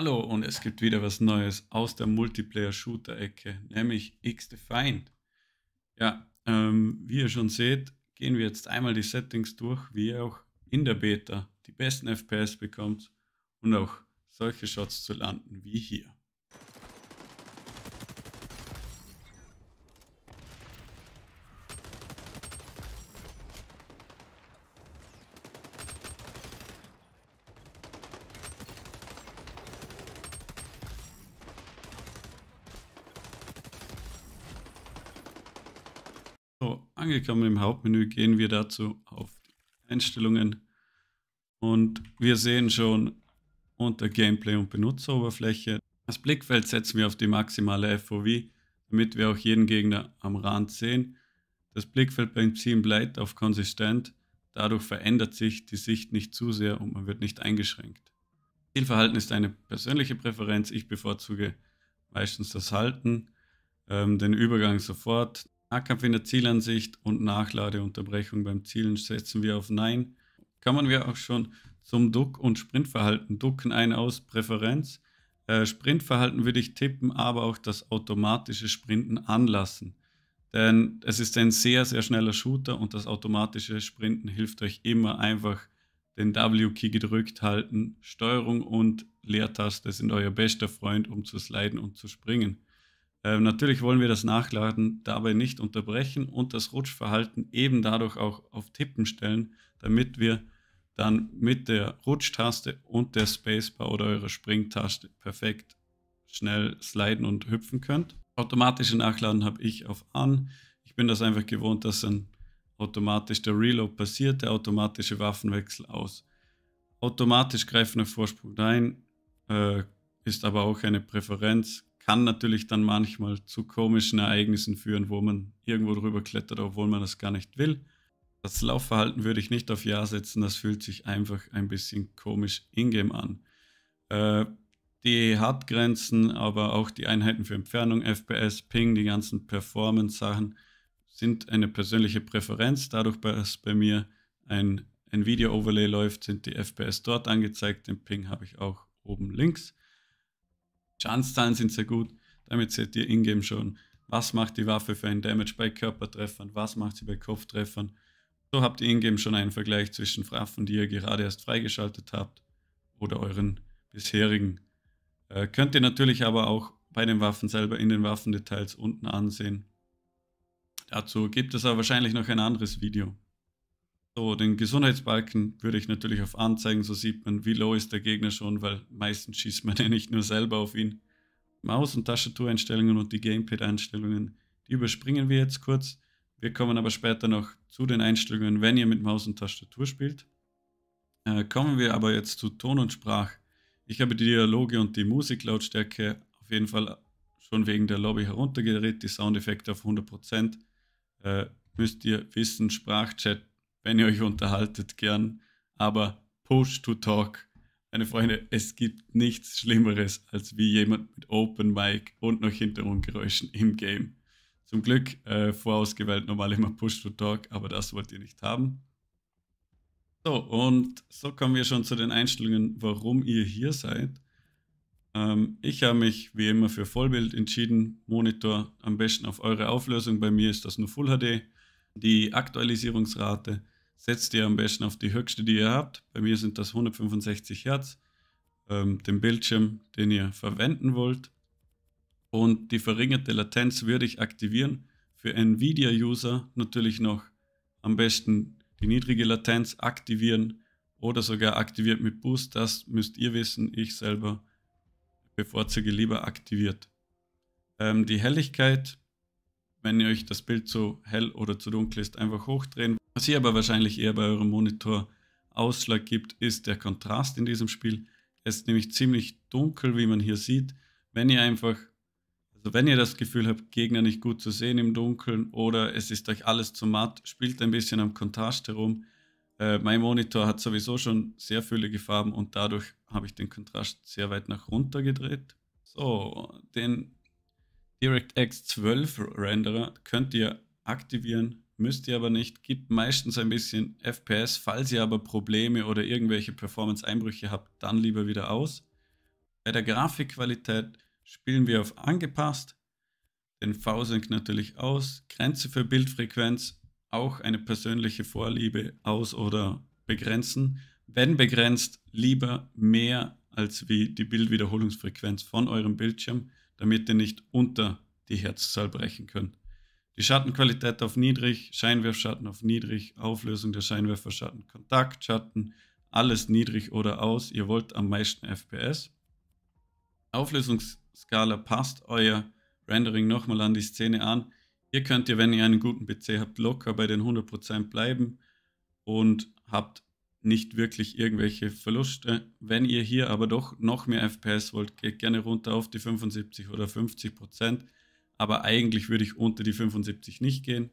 Hallo und es gibt wieder was Neues aus der Multiplayer-Shooter-Ecke, nämlich X the Ja, ähm, wie ihr schon seht, gehen wir jetzt einmal die Settings durch, wie ihr auch in der Beta die besten FPS bekommt und auch solche Shots zu landen wie hier. Angekommen im Hauptmenü gehen wir dazu auf Einstellungen und wir sehen schon unter Gameplay und Benutzeroberfläche. Das Blickfeld setzen wir auf die maximale FOV, damit wir auch jeden Gegner am Rand sehen. Das Blickfeld beim Ziehen bleibt auf konsistent, dadurch verändert sich die Sicht nicht zu sehr und man wird nicht eingeschränkt. Zielverhalten ist eine persönliche Präferenz, ich bevorzuge meistens das Halten, ähm, den Übergang sofort, Nahkampf in der Zielansicht und Nachladeunterbrechung beim Zielen setzen wir auf Nein. Kommen wir auch schon zum Duck- und Sprintverhalten. Ducken ein aus Präferenz. Äh, Sprintverhalten würde ich tippen, aber auch das automatische Sprinten anlassen. Denn es ist ein sehr, sehr schneller Shooter und das automatische Sprinten hilft euch immer einfach den W-Key gedrückt halten. Steuerung und Leertaste sind euer bester Freund, um zu sliden und zu springen. Ähm, natürlich wollen wir das Nachladen dabei nicht unterbrechen und das Rutschverhalten eben dadurch auch auf Tippen stellen, damit wir dann mit der Rutschtaste und der Spacebar oder eurer Springtaste perfekt schnell sliden und hüpfen könnt. Automatische Nachladen habe ich auf an. Ich bin das einfach gewohnt, dass dann automatisch der Reload passiert, der automatische Waffenwechsel aus. Automatisch greifender Vorsprung ein äh, ist aber auch eine Präferenz, kann natürlich dann manchmal zu komischen Ereignissen führen, wo man irgendwo drüber klettert, obwohl man das gar nicht will. Das Laufverhalten würde ich nicht auf Ja setzen, das fühlt sich einfach ein bisschen komisch ingame an. Äh, die Hardgrenzen, aber auch die Einheiten für Entfernung, FPS, Ping, die ganzen Performance-Sachen sind eine persönliche Präferenz. Dadurch, dass bei mir ein Nvidia-Overlay läuft, sind die FPS dort angezeigt. Den Ping habe ich auch oben links. Chance-Zahlen sind sehr gut. Damit seht ihr ingame schon, was macht die Waffe für einen Damage bei Körpertreffern, was macht sie bei Kopftreffern. So habt ihr ingame schon einen Vergleich zwischen Waffen, die ihr gerade erst freigeschaltet habt oder euren bisherigen. Äh, könnt ihr natürlich aber auch bei den Waffen selber in den Waffendetails unten ansehen. Dazu gibt es aber wahrscheinlich noch ein anderes Video. So, den Gesundheitsbalken würde ich natürlich auf anzeigen, so sieht man, wie low ist der Gegner schon, weil meistens schießt man ja nicht nur selber auf ihn. Maus- und Tastatureinstellungen und die Gamepad-Einstellungen, die überspringen wir jetzt kurz. Wir kommen aber später noch zu den Einstellungen, wenn ihr mit Maus und Tastatur spielt. Äh, kommen wir aber jetzt zu Ton und Sprach. Ich habe die Dialoge und die Musiklautstärke auf jeden Fall schon wegen der Lobby heruntergedreht, die Soundeffekte auf 100%. Äh, müsst ihr wissen, Sprachchat wenn ihr euch unterhaltet, gern. Aber Push to Talk. Meine Freunde, es gibt nichts Schlimmeres, als wie jemand mit Open Mic und noch Hintergrundgeräuschen im Game. Zum Glück äh, vorausgewählt normal immer Push to Talk, aber das wollt ihr nicht haben. So, und so kommen wir schon zu den Einstellungen, warum ihr hier seid. Ähm, ich habe mich wie immer für Vollbild entschieden. Monitor am besten auf eure Auflösung. Bei mir ist das nur Full HD. Die Aktualisierungsrate setzt ihr am besten auf die höchste, die ihr habt. Bei mir sind das 165 Hertz, ähm, den Bildschirm, den ihr verwenden wollt. Und die verringerte Latenz würde ich aktivieren. Für Nvidia-User natürlich noch am besten die niedrige Latenz aktivieren oder sogar aktiviert mit Boost. Das müsst ihr wissen. Ich selber bevorzuge lieber aktiviert. Ähm, die Helligkeit wenn ihr euch das Bild zu hell oder zu dunkel ist, einfach hochdrehen. Was hier aber wahrscheinlich eher bei eurem Monitor Ausschlag gibt, ist der Kontrast in diesem Spiel. Es ist nämlich ziemlich dunkel, wie man hier sieht. Wenn ihr einfach, also wenn ihr das Gefühl habt, Gegner nicht gut zu sehen im Dunkeln oder es ist euch alles zu matt, spielt ein bisschen am Kontrast herum. Äh, mein Monitor hat sowieso schon sehr füllige Farben und dadurch habe ich den Kontrast sehr weit nach runter gedreht. So, den DirectX 12 Renderer könnt ihr aktivieren, müsst ihr aber nicht, gibt meistens ein bisschen FPS. Falls ihr aber Probleme oder irgendwelche Performance-Einbrüche habt, dann lieber wieder aus. Bei der Grafikqualität spielen wir auf angepasst, den V-Sync natürlich aus, Grenze für Bildfrequenz, auch eine persönliche Vorliebe aus oder begrenzen. Wenn begrenzt, lieber mehr als wie die Bildwiederholungsfrequenz von eurem Bildschirm damit ihr nicht unter die Herzzahl brechen könnt. Die Schattenqualität auf niedrig, Scheinwerfschatten auf niedrig, Auflösung der Scheinwerferschatten, Kontaktschatten, alles niedrig oder aus. Ihr wollt am meisten FPS. Auflösungsskala passt euer Rendering nochmal an die Szene an. Hier könnt ihr, wenn ihr einen guten PC habt, locker bei den 100% bleiben und habt nicht wirklich irgendwelche Verluste. Wenn ihr hier aber doch noch mehr FPS wollt, geht gerne runter auf die 75 oder 50 Prozent. Aber eigentlich würde ich unter die 75 nicht gehen.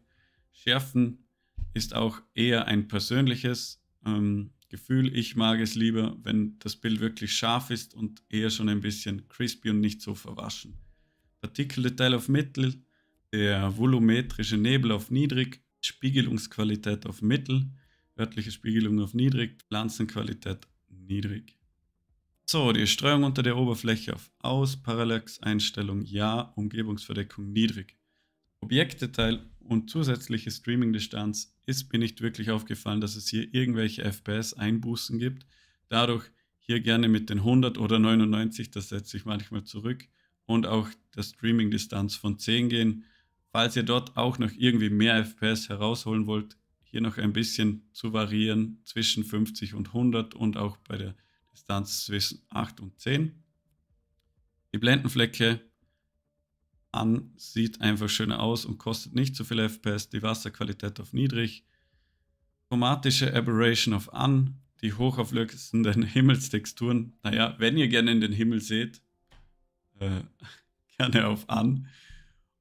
Schärfen ist auch eher ein persönliches ähm, Gefühl. Ich mag es lieber, wenn das Bild wirklich scharf ist und eher schon ein bisschen crispy und nicht so verwaschen. Partikeldetail auf mittel, der volumetrische Nebel auf niedrig, Spiegelungsqualität auf mittel. Örtliche Spiegelung auf niedrig, Pflanzenqualität niedrig. So, die Streuung unter der Oberfläche auf Aus, Parallax-Einstellung Ja, Umgebungsverdeckung niedrig. Objektdetail und zusätzliche Streaming-Distanz ist mir nicht wirklich aufgefallen, dass es hier irgendwelche FPS-Einbußen gibt. Dadurch hier gerne mit den 100 oder 99, das setze ich manchmal zurück. Und auch der Streaming-Distanz von 10 gehen. Falls ihr dort auch noch irgendwie mehr FPS herausholen wollt, hier noch ein bisschen zu variieren zwischen 50 und 100 und auch bei der Distanz zwischen 8 und 10. Die Blendenflecke an sieht einfach schöner aus und kostet nicht so viel FPS, die Wasserqualität auf niedrig. Chromatische Aberration auf an, die hochauflösenden Himmelstexturen. Naja, wenn ihr gerne in den Himmel seht, äh, gerne auf an.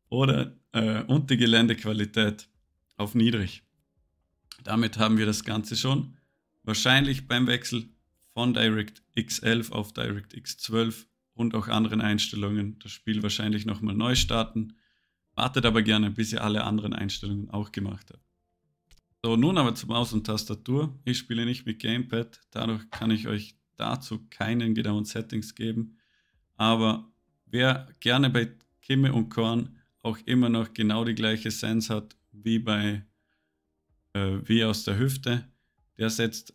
Oder äh, und die Geländequalität auf niedrig. Damit haben wir das Ganze schon. Wahrscheinlich beim Wechsel von DirectX 11 auf DirectX 12 und auch anderen Einstellungen das Spiel wahrscheinlich nochmal neu starten. Wartet aber gerne, bis ihr alle anderen Einstellungen auch gemacht habt. So, nun aber zur Maus und Tastatur. Ich spiele nicht mit Gamepad, dadurch kann ich euch dazu keinen genauen Settings geben. Aber wer gerne bei Kimme und Korn auch immer noch genau die gleiche Sense hat wie bei äh, wie aus der Hüfte, der setzt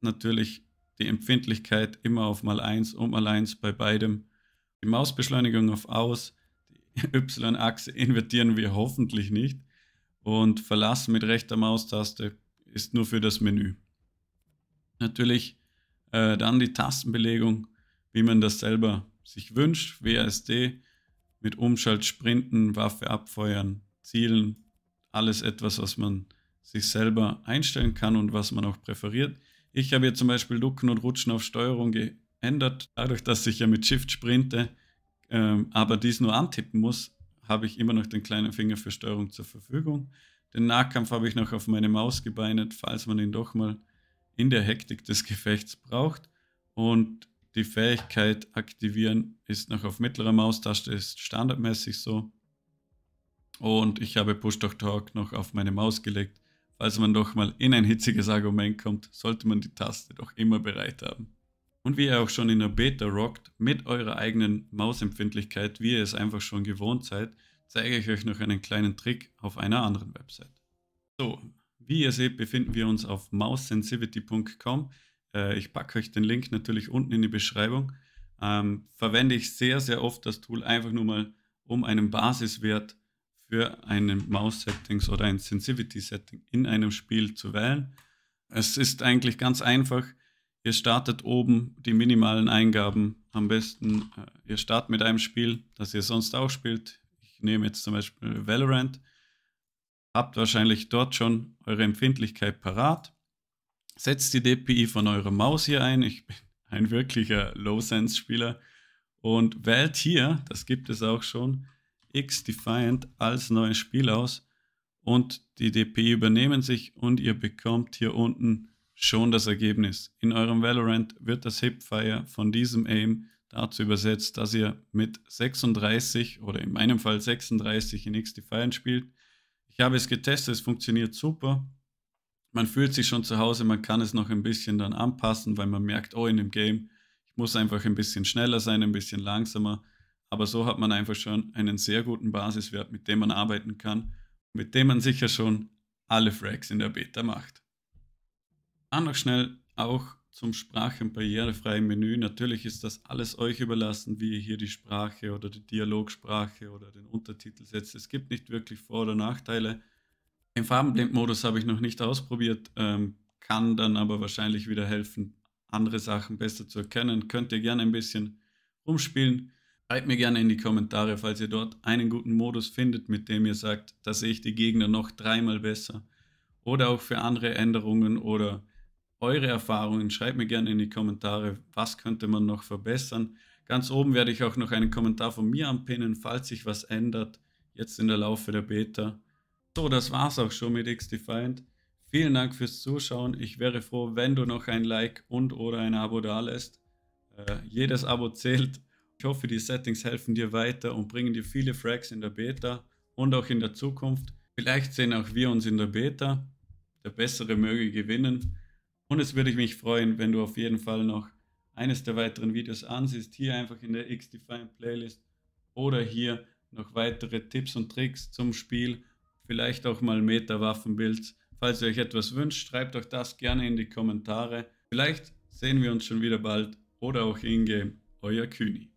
natürlich die Empfindlichkeit immer auf mal 1 um mal 1 bei beidem. Die Mausbeschleunigung auf aus, die Y-Achse invertieren wir hoffentlich nicht und Verlassen mit rechter Maustaste ist nur für das Menü. Natürlich äh, dann die Tastenbelegung, wie man das selber sich wünscht, WASD mit Umschalt, Sprinten, Waffe abfeuern, Zielen, alles etwas, was man sich selber einstellen kann und was man auch präferiert. Ich habe hier zum Beispiel Ducken und Rutschen auf Steuerung geändert, dadurch, dass ich ja mit Shift sprinte, ähm, aber dies nur antippen muss, habe ich immer noch den kleinen Finger für Steuerung zur Verfügung. Den Nahkampf habe ich noch auf meine Maus gebeinet, falls man ihn doch mal in der Hektik des Gefechts braucht. Und die Fähigkeit aktivieren ist noch auf mittlerer Maustaste, ist standardmäßig so. Und ich habe Push Talk noch auf meine Maus gelegt, Falls man doch mal in ein hitziges Argument kommt, sollte man die Taste doch immer bereit haben. Und wie ihr auch schon in der Beta rockt, mit eurer eigenen Mausempfindlichkeit, wie ihr es einfach schon gewohnt seid, zeige ich euch noch einen kleinen Trick auf einer anderen Website. So, wie ihr seht, befinden wir uns auf mousesensivity.com. Äh, ich packe euch den Link natürlich unten in die Beschreibung. Ähm, verwende ich sehr, sehr oft das Tool einfach nur mal, um einen Basiswert zu für einen maus settings oder ein sensivity setting in einem Spiel zu wählen. Es ist eigentlich ganz einfach. Ihr startet oben die minimalen Eingaben am besten. Äh, ihr startet mit einem Spiel, das ihr sonst auch spielt. Ich nehme jetzt zum Beispiel Valorant. Habt wahrscheinlich dort schon eure Empfindlichkeit parat. Setzt die DPI von eurer Maus hier ein. Ich bin ein wirklicher Low-Sense-Spieler. Und wählt hier, das gibt es auch schon, X-Defiant als neues Spiel aus und die DP übernehmen sich und ihr bekommt hier unten schon das Ergebnis. In eurem Valorant wird das Hipfire von diesem Aim dazu übersetzt, dass ihr mit 36 oder in meinem Fall 36 in X-Defiant spielt. Ich habe es getestet, es funktioniert super. Man fühlt sich schon zu Hause, man kann es noch ein bisschen dann anpassen, weil man merkt, oh, in dem Game, ich muss einfach ein bisschen schneller sein, ein bisschen langsamer. Aber so hat man einfach schon einen sehr guten Basiswert, mit dem man arbeiten kann, mit dem man sicher schon alle Frags in der Beta macht. Dann noch schnell auch zum Sprach- und barrierefreien Menü. Natürlich ist das alles euch überlassen, wie ihr hier die Sprache oder die Dialogsprache oder den Untertitel setzt. Es gibt nicht wirklich Vor- oder Nachteile. Den Farbenblindmodus habe ich noch nicht ausprobiert, ähm, kann dann aber wahrscheinlich wieder helfen, andere Sachen besser zu erkennen. Könnt ihr gerne ein bisschen rumspielen. Schreibt mir gerne in die Kommentare, falls ihr dort einen guten Modus findet, mit dem ihr sagt, da sehe ich die Gegner noch dreimal besser. Oder auch für andere Änderungen oder eure Erfahrungen. Schreibt mir gerne in die Kommentare, was könnte man noch verbessern. Ganz oben werde ich auch noch einen Kommentar von mir anpinnen, falls sich was ändert, jetzt in der Laufe der Beta. So, das war's auch schon mit XDefined. Vielen Dank fürs Zuschauen. Ich wäre froh, wenn du noch ein Like und oder ein Abo dalässt. Äh, jedes Abo zählt hoffe, die Settings helfen dir weiter und bringen dir viele Frags in der Beta und auch in der Zukunft. Vielleicht sehen auch wir uns in der Beta. Der Bessere möge gewinnen. Und es würde mich freuen, wenn du auf jeden Fall noch eines der weiteren Videos ansiehst, hier einfach in der X-Define Playlist oder hier noch weitere Tipps und Tricks zum Spiel, vielleicht auch mal Meta-Waffenbuilds. Falls ihr euch etwas wünscht, schreibt auch das gerne in die Kommentare. Vielleicht sehen wir uns schon wieder bald oder auch in-game. Euer Kühni.